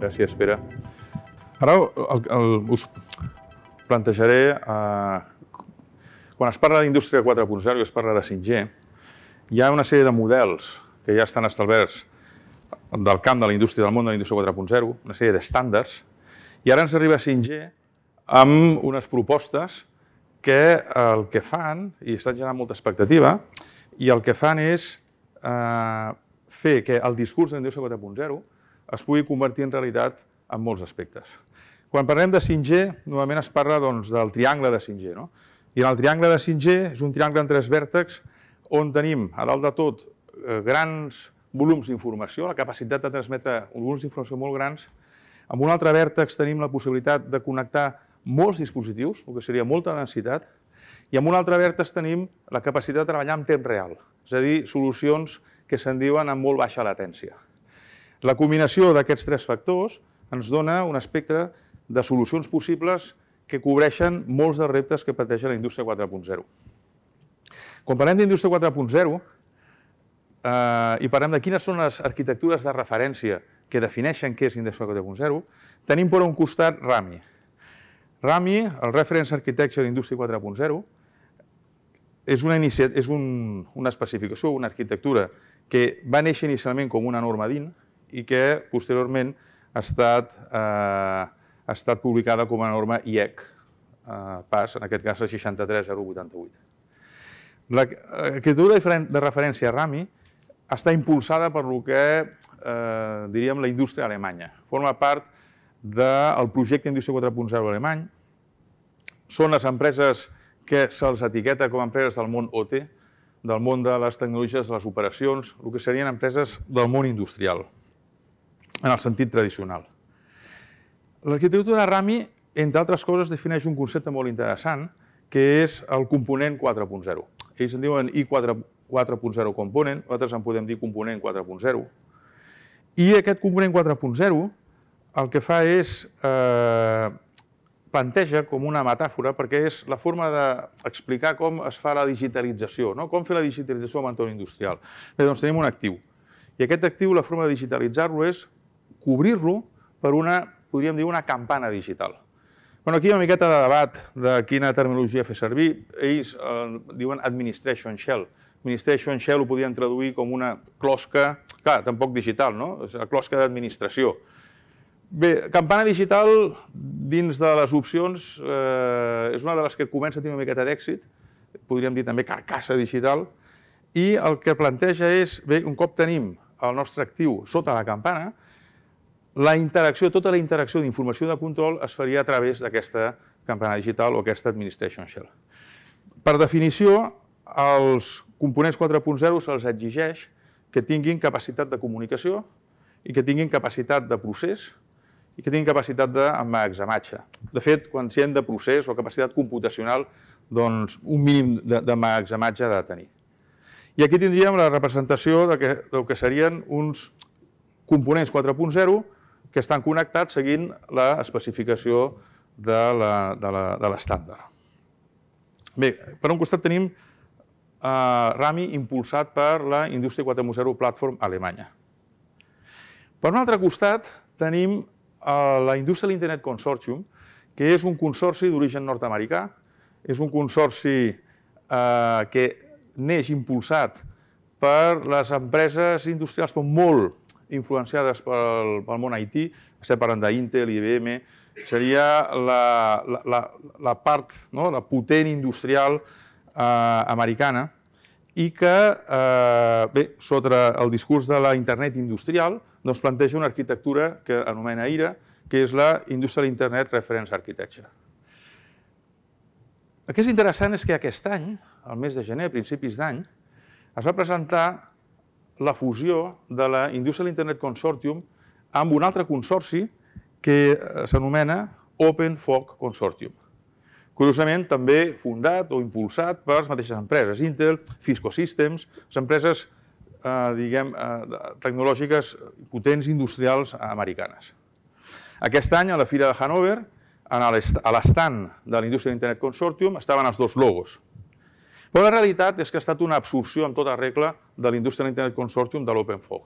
Gràcies, Pere. Ara el, el, us plantejaré... Eh, quan es parla d'indústria 4.0 i es parla de 5G, hi ha una sèrie de models que ja estan establerts del camp de la indústria, del món de la indústria 4.0, una sèrie d'estàndards, i ara ens arriba 5G amb unes propostes que el que fan, i estan generant molta expectativa, i el que fan és eh, fer que el discurs de la indústria 4.0 es pugui convertir en realitat en molts aspectes. Quan parlem de 5G, normalment es parla doncs, del triangle de 5G. No? I el triangle de 5G és un triangle en tres vèrtexs on tenim, a dalt de tot, eh, grans volums d'informació, la capacitat de transmetre volums d'informació molt grans. Amb un altre vèrtex tenim la possibilitat de connectar molts dispositius, el que seria molta densitat, i amb un altre vèrtex tenim la capacitat de treballar en temps real, és a dir, solucions que se'n diuen amb molt baixa latència. La combinació d'aquests tres factors ens dona un espectre de solucions possibles que cobreixen molts dels reptes que pateix la indústria 4.0. Quan parlem d'indústria 4.0 eh, i parlem de quines són les arquitectures de referència que defineixen què és indústria 4.0, tenim per un costat RAMI. RAMI, el Reference Architecture Industry 4.0, és, una, és un, una especificació, una arquitectura que va néixer inicialment com una norma DIN, i que posteriorment ha estat, eh, ha estat publicada com a norma IEC, eh, PAS, en aquest cas la 63088. L'arquitectura eh, de referència RAMI està impulsada per el que eh, diríem la indústria alemanya. Forma part del projecte Indústria 4.0 alemany. Són les empreses que se'ls etiqueta com a empreses del món OT, del món de les tecnologies, de les operacions, el que serien empreses del món industrial en el sentit tradicional. L'arquitectura Rami, entre altres coses, defineix un concepte molt interessant, que és el component 4.0. Ells en diuen I4.0 component, nosaltres en podem dir component 4.0. I aquest component 4.0 el que fa és eh, planteja com una metàfora perquè és la forma d'explicar com es fa la digitalització, no? com fer la digitalització en entorn industrial. Bé, doncs tenim un actiu. I aquest actiu, la forma de digitalitzar-lo és cobrir-lo per una, podríem dir, una campana digital. Bueno, aquí hi ha una miqueta de debat de quina terminologia fer servir. Ells eh, diuen administration shell. Administration shell ho podien traduir com una closca, clar, tampoc digital, no? És la closca d'administració. Bé, campana digital, dins de les opcions, eh, és una de les que comença a tenir una miqueta d'èxit, podríem dir també carcassa digital, i el que planteja és, bé, un cop tenim el nostre actiu sota la campana, la interacció, tota la interacció d'informació de control es faria a través d'aquesta campana digital o aquesta administration shell. Per definició, els components 4.0 se'ls exigeix que tinguin capacitat de comunicació i que tinguin capacitat de procés i que tinguin capacitat d'emmagatzematge. De fet, quan s'hi hem de procés o capacitat computacional, doncs un mínim d'emmagatzematge de, ha de tenir. I aquí tindríem la representació del que, del que serien uns components 4.0 que estan connectats seguint l'especificació de l'estàndard. Bé, per un costat tenim eh, RAMI impulsat per la Indústria 4.0 Platform Alemanya. Per un altre costat tenim eh, la Indústria de l'Internet Consortium, que és un consorci d'origen nord-americà, és un consorci eh, que neix impulsat per les empreses industrials, però molt influenciades pel, pel món Haití, estem parlant d'Intel, IBM, seria la, la, la, la part, no? la potent industrial eh, americana, i que, eh, bé, sota el discurs de la internet industrial, es planteja una arquitectura que anomena IRA, que és la Industrial Internet Reference Architecture. El que és interessant és que aquest any, al mes de gener, a principis d'any, es va presentar la fusió de la Industrial Internet Consortium amb un altre consorci que eh, s'anomena Open Fog Consortium. Curiosament, també fundat o impulsat per les mateixes empreses, Intel, Cisco Systems, les empreses eh, diguem, eh, tecnològiques potents industrials americanes. Aquest any, a la Fira de Hanover, a l'estand de l'Indústria d'Internet Consortium, estaven els dos logos, però la realitat és que ha estat una absorció en tota regla de l'Industrial Internet Consortium de l'OpenFOG.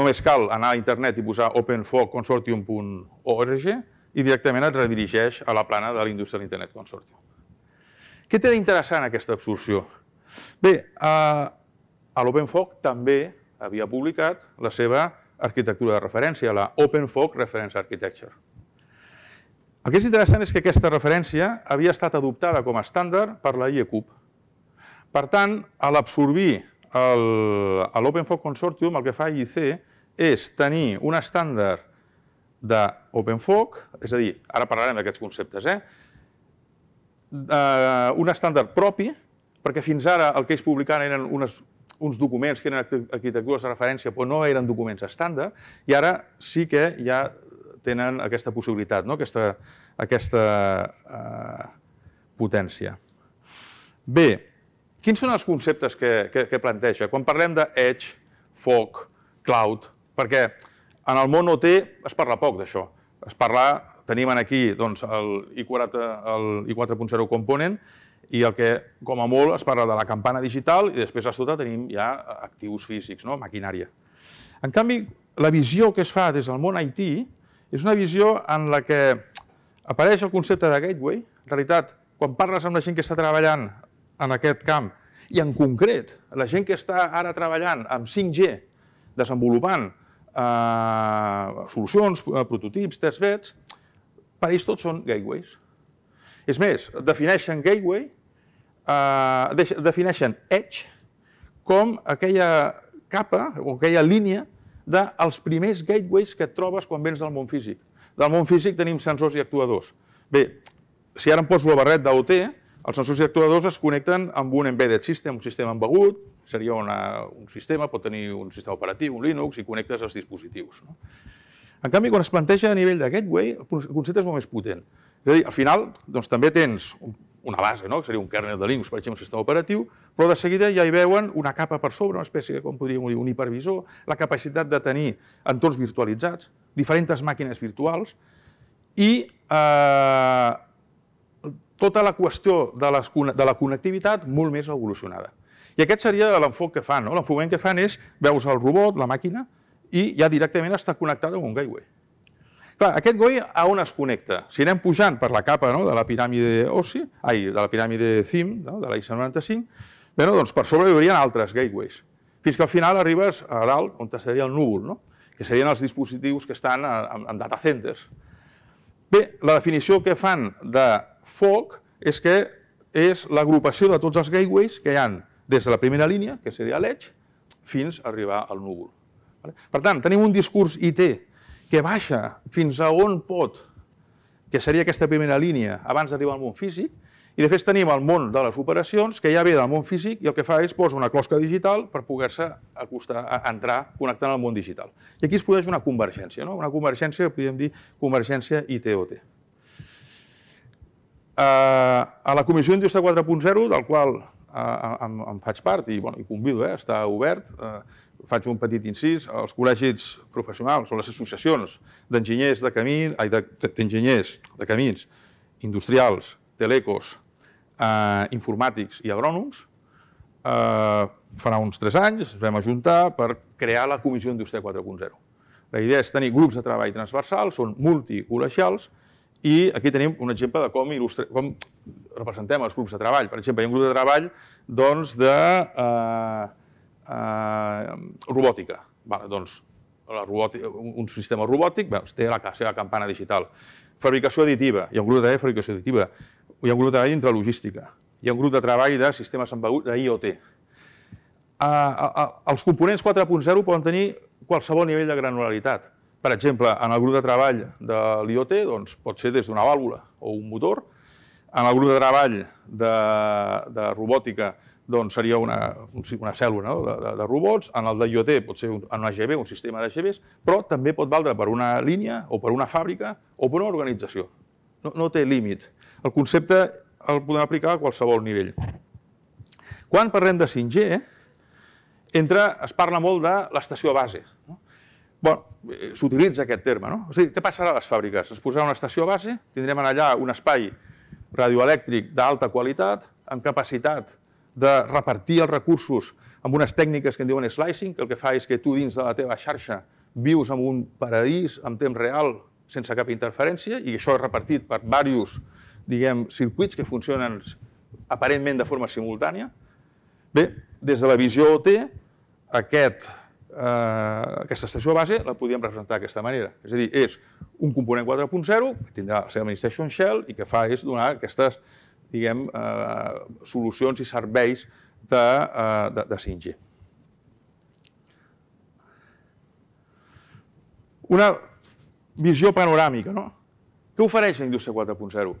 Només cal anar a internet i posar openfogconsortium.org i directament et redirigeix a la plana de l'Industrial Internet Consortium. Què té d'interessant aquesta absorció? Bé, a, a l'OpenFOG també havia publicat la seva arquitectura de referència, la OpenFOG Reference Architecture. El que és interessant és que aquesta referència havia estat adoptada com a estàndard per la IECUP. Per tant, a l'absorbir l'OpenFOC Consortium, el que fa IIC és tenir un estàndard d'OpenFOC, és a dir, ara parlarem d'aquests conceptes, eh? un estàndard propi, perquè fins ara el que ells publicaven eren unes, uns documents que eren arquitectures de referència, però no eren documents estàndard, i ara sí que ja tenen aquesta possibilitat, no? aquesta, aquesta eh, potència. Bé, quins són els conceptes que, que, que planteja? Quan parlem de edge, foc, cloud, perquè en el món OT es parla poc d'això. Es parla, tenim aquí doncs, el i4.0 component i el que, com a molt, es parla de la campana digital i després a sota tenim ja actius físics, no? maquinària. En canvi, la visió que es fa des del món IT és una visió en la que apareix el concepte de gateway. En realitat, quan parles amb la gent que està treballant en aquest camp, i en concret, la gent que està ara treballant amb 5G, desenvolupant eh, solucions, eh, prototips, testbeds, per ells tots són gateways. És més, defineixen gateway, eh, defineixen edge, com aquella capa o aquella línia dels primers gateways que et trobes quan vens del món físic. Del món físic tenim sensors i actuadors. Bé, si ara em poso el barret d'OT, els sensors i actuadors es connecten amb un embedded system, un sistema embegut, seria una, un sistema, pot tenir un sistema operatiu, un Linux, i connectes els dispositius. No? En canvi, quan es planteja a nivell de gateway, el concepte és molt més potent. És a dir, al final, doncs, també tens un una base, no? que seria un kernel de Linux, per exemple, un sistema operatiu, però de seguida ja hi veuen una capa per sobre, una espècie, com podríem dir, un hipervisor, la capacitat de tenir entorns virtualitzats, diferents màquines virtuals, i eh, tota la qüestió de, les, de la connectivitat molt més evolucionada. I aquest seria l'enfoc que fan. No? L'enfocament que fan és, veus el robot, la màquina, i ja directament està connectada amb un gateway. Clar, aquest goi a on es connecta? Si anem pujant per la capa no, de la piràmide Ossi, ai, de la piràmide Cim, no, de laic 95 bueno, doncs per sobre hi haurien altres gateways, fins que al final arribes a dalt, on estaria el núvol, no? que serien els dispositius que estan en, en data centers. Bé, la definició que fan de FOC és que és l'agrupació de tots els gateways que hi han des de la primera línia, que seria l'edge, fins a arribar al núvol. Per tant, tenim un discurs IT que baixa fins a on pot, que seria aquesta primera línia abans d'arribar al món físic, i de fet tenim el món de les operacions, que ja ve del món físic i el que fa és posar una closca digital per poder-se acostar, a entrar connectant al món digital. I aquí es produeix una convergència, no? una convergència, podríem dir, convergència ITOT. Uh, eh, a la Comissió Indústria 4.0, del qual uh, faig part i, bueno, i convido eh, està obert, uh, faig un petit incís, els col·legis professionals o les associacions d'enginyers de camins, ai, d'enginyers de, de camins, industrials, telecos, eh, informàtics i agrònoms, eh, farà uns tres anys ens vam ajuntar per crear la Comissió Indústria 4.0. La idea és tenir grups de treball transversals, són multicol·legials, i aquí tenim un exemple de com, il·lustre, com representem els grups de treball. Per exemple, hi ha un grup de treball doncs, de... Eh, eh, robòtica. Vale, doncs, la robòtica, un sistema robòtic bé, té la seva campana digital. Fabricació additiva. Hi ha un grup de treball de fabricació additiva. Hi ha un grup de treball entre logística. Hi ha un grup de treball de sistemes embeguts d'IoT. Eh, eh, eh, els components 4.0 poden tenir qualsevol nivell de granularitat. Per exemple, en el grup de treball de l'IoT doncs, pot ser des d'una vàlvula o un motor en el grup de treball de, de robòtica doncs seria una, una cèl·lula no? de, de, de robots, en el de IoT pot ser un, en un GB, un sistema de GBs, però també pot valdre per una línia o per una fàbrica o per una organització. No, no té límit. El concepte el podem aplicar a qualsevol nivell. Quan parlem de 5G, entre, es parla molt de l'estació base. No? Bueno, eh, S'utilitza aquest terme. No? És a dir, què passarà a les fàbriques? Es posarà una estació base, tindrem allà un espai radioelèctric d'alta qualitat, amb capacitat de repartir els recursos amb unes tècniques que en diuen slicing, que el que fa és que tu dins de la teva xarxa vius en un paradís en temps real sense cap interferència i això és repartit per diversos diguem, circuits que funcionen aparentment de forma simultània. Bé, des de la visió OT, aquest, eh, aquesta estació base la podríem representar d'aquesta manera. És a dir, és un component 4.0 que tindrà la seva administration shell i que fa és donar aquestes diguem, eh, solucions i serveis de, eh, de, de 5G. Una visió panoràmica, no? Què ofereix la indústria 4.0?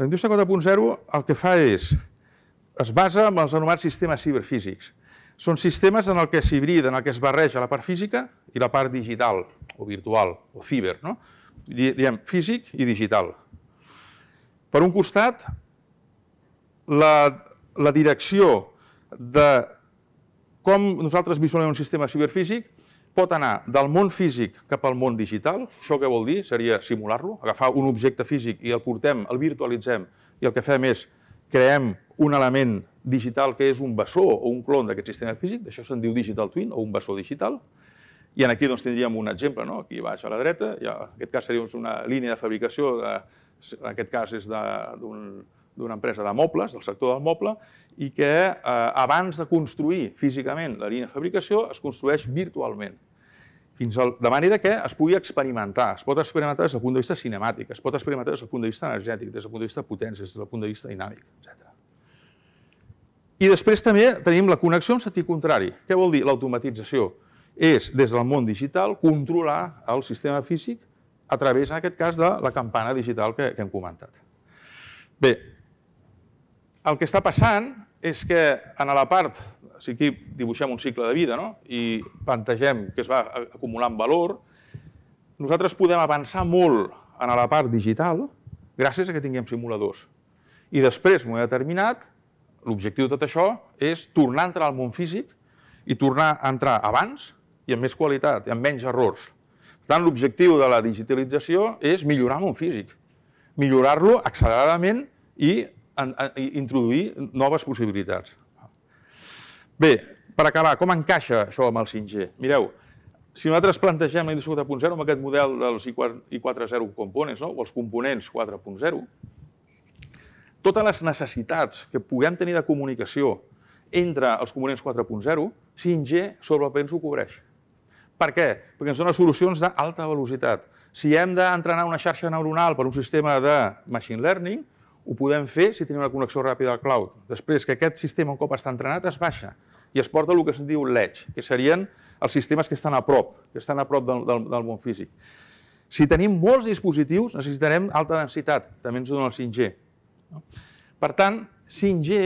La indústria 4.0 el que fa és, es basa en els anomenats sistemes ciberfísics. Són sistemes en el que s'hibrida, en el que es barreja la part física i la part digital, o virtual, o ciber, no? diguem, físic i digital. Per un costat, la, la direcció de com nosaltres visualitzem un sistema ciberfísic pot anar del món físic cap al món digital. Això què vol dir? Seria simular-lo, agafar un objecte físic i el portem, el virtualitzem, i el que fem és creem un element digital que és un bessó o un clon d'aquest sistema físic, d'això se'n diu digital twin o un bessó digital, i en aquí doncs, tindríem un exemple, no? aquí baix a la dreta, i en aquest cas seria doncs, una línia de fabricació, de, en aquest cas és d'una un, empresa de mobles, del sector del moble, i que eh, abans de construir físicament la línia de fabricació es construeix virtualment. Fins al, de manera que es pugui experimentar, es pot experimentar des del punt de vista cinemàtic, es pot experimentar des del punt de vista energètic, des del punt de vista potència, des del punt de vista dinàmic, etc. I després també tenim la connexió en sentit contrari. Què vol dir l'automatització? L'automatització és, des del món digital, controlar el sistema físic a través, en aquest cas, de la campana digital que, que hem comentat. Bé, el que està passant és que en la part, si aquí dibuixem un cicle de vida no? i plantegem que es va acumulant valor, nosaltres podem avançar molt en la part digital gràcies a que tinguem simuladors. I després, en un determinat, l'objectiu de tot això és tornar a entrar al món físic i tornar a entrar abans i amb més qualitat, i amb menys errors. Per tant, l'objectiu de la digitalització és millorar el món físic, millorar-lo acceleradament i, introduir noves possibilitats. Bé, per acabar, com encaixa això amb el 5G? Mireu, si nosaltres plantegem la indústria 4.0 amb aquest model dels I4.0 components, no? o els components 4.0, totes les necessitats que puguem tenir de comunicació entre els components 4.0, 5G sobre el paper ho cobreix. Per què? Perquè ens dona solucions d'alta velocitat. Si hem d'entrenar una xarxa neuronal per un sistema de machine learning, ho podem fer si tenim una connexió ràpida al cloud. Després que aquest sistema, un cop està entrenat, es baixa i es porta el que se'n diu l'edge, que serien els sistemes que estan a prop, que estan a prop del, del, del món físic. Si tenim molts dispositius, necessitarem alta densitat, també ens dona el 5G. Per tant, 5G,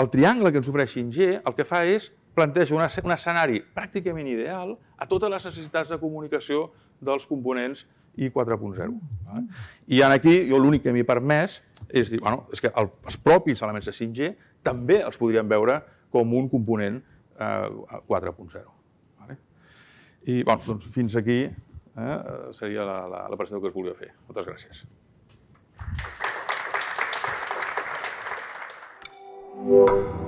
el triangle que ens ofereix 5G, el que fa és planteja un escenari pràcticament ideal a totes les necessitats de comunicació dels components i 4.0. Mm. I en aquí jo l'únic que m'he permès és dir, bueno, és que el, els propis elements de 5G també els podríem veure com un component eh, 4.0. Vale? I bueno, doncs fins aquí eh, seria la, la, la presentació que us volia fer. Moltes gràcies. Thank you.